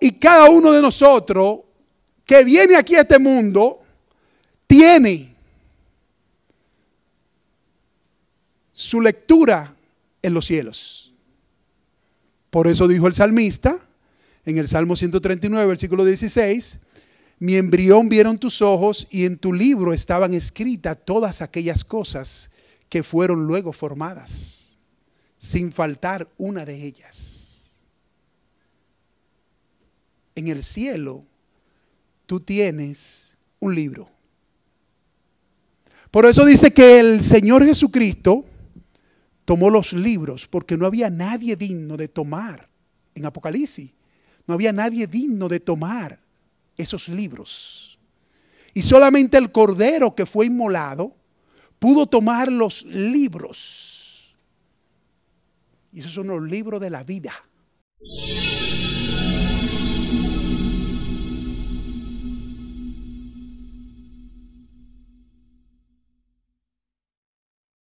y cada uno de nosotros que viene aquí a este mundo tiene su lectura en los cielos. Por eso dijo el salmista en el Salmo 139, versículo 16, mi embrión vieron tus ojos y en tu libro estaban escritas todas aquellas cosas que fueron luego formadas, sin faltar una de ellas en el cielo tú tienes un libro. Por eso dice que el Señor Jesucristo tomó los libros, porque no había nadie digno de tomar en Apocalipsis. No había nadie digno de tomar esos libros. Y solamente el Cordero que fue inmolado pudo tomar los libros. Y esos son los libros de la vida.